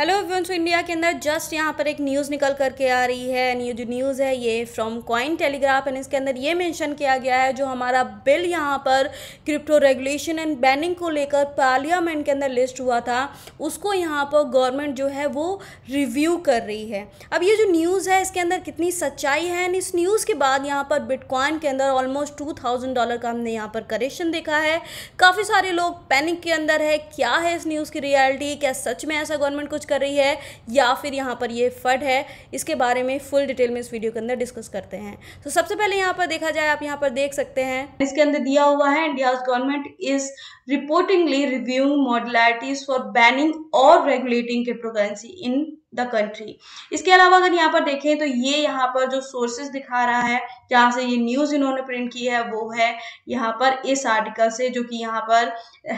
Hello everyone India के अंदर just यहाँ पर एक न्यूज़ निकल करके आ रही है एंड ये जो न्यूज़ है ये फ्रॉम कॉइन टेलीग्राफ एंड इसके अंदर ये मेंशन किया गया है जो हमारा बिल यहाँ पर क्रिप्टो रेगुलेशन एंड बैनिंग को लेकर पार्लियामेंट के अंदर लिस्ट हुआ था उसको यहाँ पर गवर्नमेंट जो है वो रिव्यू कर रही है अब ये जो न्यूज़ है इसके अंदर कितनी सच्चाई है एंड इस न्यूज़ के बाद यहाँ पर बिटकॉइन के अंदर ऑलमोस्ट टू थाउजेंड डॉलर का हमने यहाँ पर करेक्शन देखा है काफ़ी सारे लोग पैनिक के अंदर है क्या है इस न्यूज़ की रियलिटी क्या सच में ऐसा गवर्नमेंट कुछ कर रही है या फिर यहाँ पर ये फड है इसके बारे में फुल डिटेल में इस वीडियो के अंदर डिस्कस करते हैं तो so, सबसे पहले यहाँ पर देखा जाए आप यहाँ पर देख सकते हैं इसके अंदर दिया हुआ है India government is reportingly reviewing modalities for banning और regulating currency in the country इसके अलावा अगर यहाँ पर देखें तो ये यहाँ पर जो सोर्सेज दिखा रहा है जहाँ से ये न्यूज़ इन्होंने प्रिंट की है वो है यहाँ पर इस आर्टिकल से जो कि यहाँ पर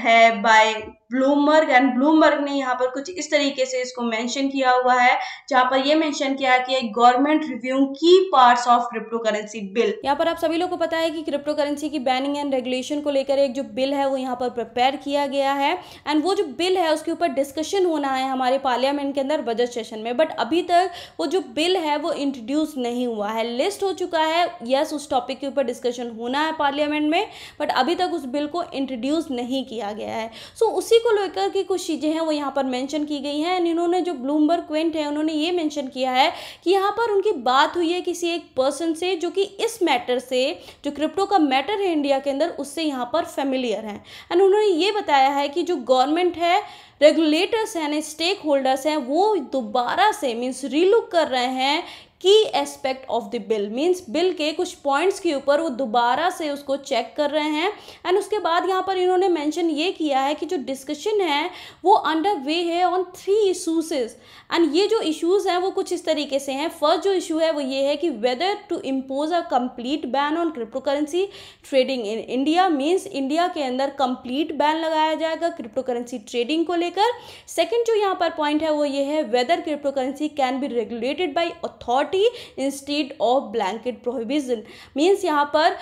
है बाय ब्लूमबर्ग एंड ब्लूमबर्ग ने यहाँ पर कुछ इस तरीके से इसको मेंशन किया हुआ है जहाँ पर ये मेंशन किया कि गवर्नमेंट रिव्यू की parts of crypto currency bill यहाँ पर आप सभी लोग को पता है कि क्रिप्टो करेंसी की बैनिंग एंड रेगुलेशन को लेकर एक जो बिल है वो यहाँ पर प्रिपेयर किया गया है एंड वो जो बिल है उसके ऊपर डिस्कशन होना है हमारे पार्लियामेंट के अंदर बजट सेशन में बट अभी तक वो जो बिल है वो इंट्रोड्यूस नहीं हुआ है लिस्ट हो चुका है यस उस टॉपिक के ऊपर डिस्कशन होना है पार्लियामेंट में बट अभी तक उस बिल को इंट्रोड्यूस नहीं किया गया है सो so, उसी को लेकर की कुछ चीज़ें हैं वो यहाँ पर मैंशन की गई हैं एंड इन्होंने जो ब्लूमबर्ग क्वेंट है उन्होंने ये मैंशन किया है कि यहाँ पर उनकी बात हुई है किसी एक पर्सन से जो कि इस मैटर से जो क्रिप्टो का मैटर है इंडिया के अंदर उससे यहाँ पर फेमिलियर हैं एंड उन्होंने ये बताया है कि जो गवर्नमेंट है रेगुलेटर्स हैं स्टेक होल्डर्स हैं वो दोबारा से मीन्स रीलुक कर रहे हैं की aspect of the bill means bill के कुछ पॉइंट्स के ऊपर वो दोबारा से उसको चेक कर रहे हैं एंड उसके बाद यहाँ पर इन्होंने मैंशन ये किया है कि जो डिस्कशन है वो अंडर वे है ऑन थ्री इशूसेज एंड ये जो इशूज़ हैं वो कुछ इस तरीके से हैं फर्स्ट जो इशू है वो ये है कि whether to impose a complete ban on crypto currency trading in India means India के अंदर कम्प्लीट बैन लगाया जाएगा क्रिप्टो करेंसी ट्रेडिंग को लेकर सेकेंड जो यहाँ पर पॉइंट है वो ये है whether crypto currency can be regulated by authority party instead of blanket provision means यहाँ पर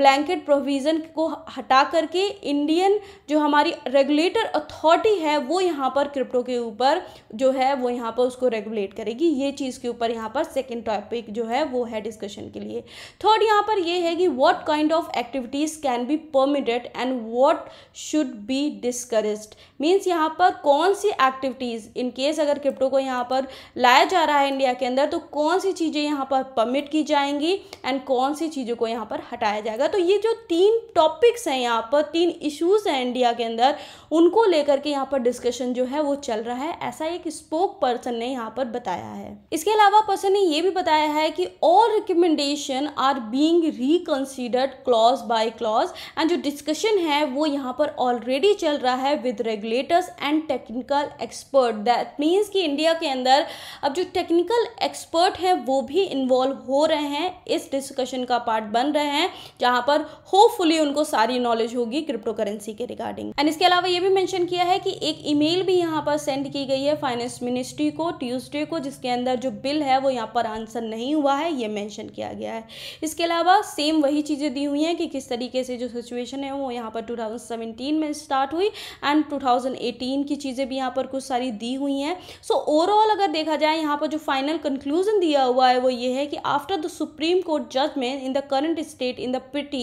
ब्लैंकेट प्रोविज़न को हटा करके इंडियन जो हमारी रेगुलेटर अथॉरिटी है वो यहाँ पर क्रिप्टो के ऊपर जो है वो यहाँ पर उसको रेगुलेट करेगी ये चीज़ के ऊपर यहाँ पर सेकेंड टॉपिक जो है वो है डिस्कशन के लिए थर्ड यहाँ पर ये है कि what kind of activities can be permitted and what should be discourage means यहाँ पर कौन सी एक्टिविटीज़ इनकेस अगर क्रिप्टो को यहाँ पर लाया जा रहा है इंडिया के अंदर तो कौन कौन सी चीज़ें यहाँ पर परमिट की जाएंगी एंड कौन सी चीज़ों को यहाँ पर हटाया जाएगा तो ये जो तीन टॉपिक्स हैं यहाँ पर तीन इश्यूज़ हैं इंडिया के अंदर उनको लेकर के यहाँ पर डिस्कशन जो है वो चल रहा है ऐसा एक स्पोक पर्सन ने यहाँ पर बताया है इसके अलावा पर्सन ने ये भी बताया है कि और recommendation are being reconsidered clause by clause and जो डिस्कशन है वो यहाँ पर ऑलरेडी चल रहा है with regulators and technical expert that means कि इंडिया के अंदर अब जो टेक्निकल एक्सपर्ट हैं वो भी इन्वॉल्व हो रहे हैं इस डिस्कशन का पार्ट बन रहे हैं जहां पर होपफुली उनको सारी नॉलेज होगी क्रिप्टो करेंसी के रिगार्डिंग एंड इसके अलावा ये भी मैंशन किया है कि एक ईमेल भी यहाँ पर सेंड की गई है फाइनेंस मिनिस्ट्री को ट्यूजडे को जिसके अंदर जो बिल है वो यहाँ पर आंसर नहीं हुआ है ये मैंशन किया गया है इसके अलावा सेम वही चीज़ें दी हुई हैं कि किस तरीके से जो सिचुएशन है वो यहाँ पर 2017 में स्टार्ट हुई एंड 2018 की चीज़ें भी यहाँ पर कुछ सारी दी हुई हैं सो ओवरऑल अगर देखा जाए यहाँ पर जो फाइनल कंक्लूजन दिया दिया हुआ है वो ये है कि after the Supreme Court judgement in the current state in the pity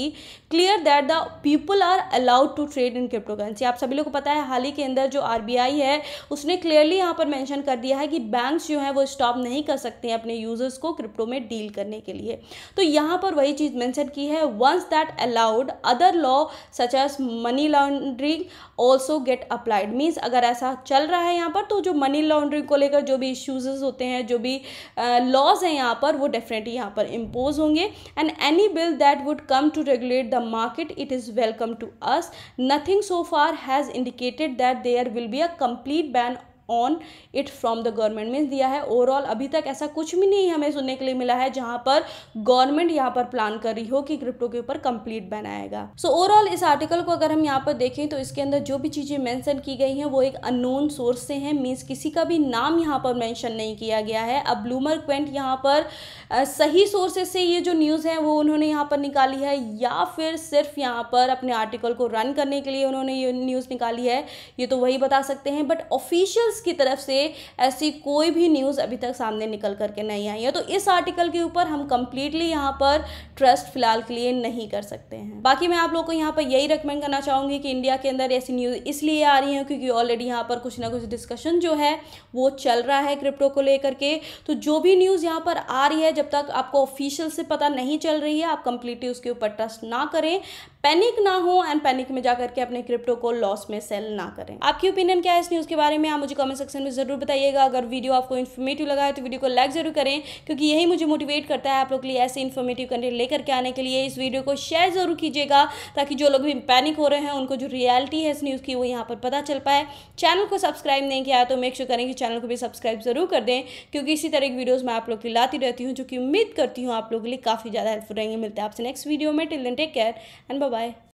clear that the people are allowed to trade in crypto currency आप सभी लोग को पता है हाल ही के अंदर जो आर है उसने क्लियरली यहाँ पर मैंशन कर दिया है कि बैंक्स जो हैं वो स्टॉप नहीं कर सकते अपने यूजर्स को क्रिप्टो में डील करने के लिए तो यहाँ पर वही चीज़ मैंशन की है once that allowed other law such as money laundering also get applied means अगर ऐसा चल रहा है यहाँ पर तो जो मनी लॉन्ड्रिंग को लेकर जो भी इश्यूज होते हैं जो भी लॉज हैं यहाँ पर वो डेफिनेटली यहाँ पर इम्पोज होंगे and any bill that would come to regulate the market it is welcome to us nothing so far has indicated that there will be a complete ban on it from the government means दिया है overall अभी तक ऐसा कुछ भी नहीं हमें सुनने के लिए मिला है जहां पर गवर्नमेंट यहां पर प्लान कर रही हो कि क्रिप्टो के ऊपर कंप्लीट बनाएगा सो ओवरऑल इस आर्टिकल को अगर हम यहां पर देखें तो इसके अंदर जो भी चीज़ें मेंशन की गई हैं वो एक अननोन सोर्स से हैं मीन्स किसी का भी नाम यहां पर मैंशन नहीं किया गया है अब ब्लूमर क्वेंट यहां पर आ, सही सोर्सेस से ये जो न्यूज़ है वो उन्होंने यहां पर निकाली है या फिर सिर्फ यहां पर अपने आर्टिकल को रन करने के लिए उन्होंने ये न्यूज़ निकाली है ये तो वही बता सकते हैं बट ऑफिशियल एक्सिस की तरफ से ऐसी कोई भी न्यूज़ अभी तक सामने निकल करके नहीं आई है तो इस आर्टिकल के ऊपर हम कम्प्लीटली यहाँ पर ट्रस्ट फिलहाल के लिए नहीं कर सकते हैं बाकी मैं आप लोगों को यहाँ पर यही रिकमेंड करना चाहूँगी कि इंडिया के अंदर ऐसी न्यूज़ इसलिए आ रही है क्योंकि ऑलरेडी यहाँ पर कुछ ना कुछ डिस्कशन जो है वो चल रहा है क्रिप्टो को लेकर के तो जो भी न्यूज़ यहाँ पर आ रही है जब तक आपको ऑफिशियल से पता नहीं चल रही है आप कंप्लीटली उसके ऊपर ट्रस्ट ना करें पैनिक ना हो एंड पैनिक में जाकर के अपने क्रिप्टो को लॉस में सेल ना करें आपकी ओपिनियन क्या है इस न्यूज़ के बारे में आप मुझे कमेंट सेक्शन में जरूर बताइएगा अगर वीडियो आपको इन्फॉर्मेटिव लगा है तो वीडियो को लाइक जरूर करें क्योंकि यही मुझे मोटिवेट करता है आप लोग के लिए ऐसे इन्फॉर्मेटिव कंटेंट लेकर के आने के लिए इस वीडियो को शेयर जरूर कीजिएगा ताकि जो लोग भी पैनिक हो रहे हैं उनको जो रियलिटी है इस न्यूज़ की वो यहाँ पर पता चल पाए चैनल को सब्सक्राइब नहीं किया तो मेक श्योर करें कि चैनल को भी सब्सक्राइब जरूर कर दें क्योंकि इसी तरह की वीडियोज़ मैं आप लोग की लाती रहती हूँ जो कि उम्मीद करती हूँ आप लोग के लिए काफ़ी ज़्यादा हेल्पफुल रहेंगे मिलते हैं आपसे नेक्स्ट वीडियो में till then take care and bye Bye.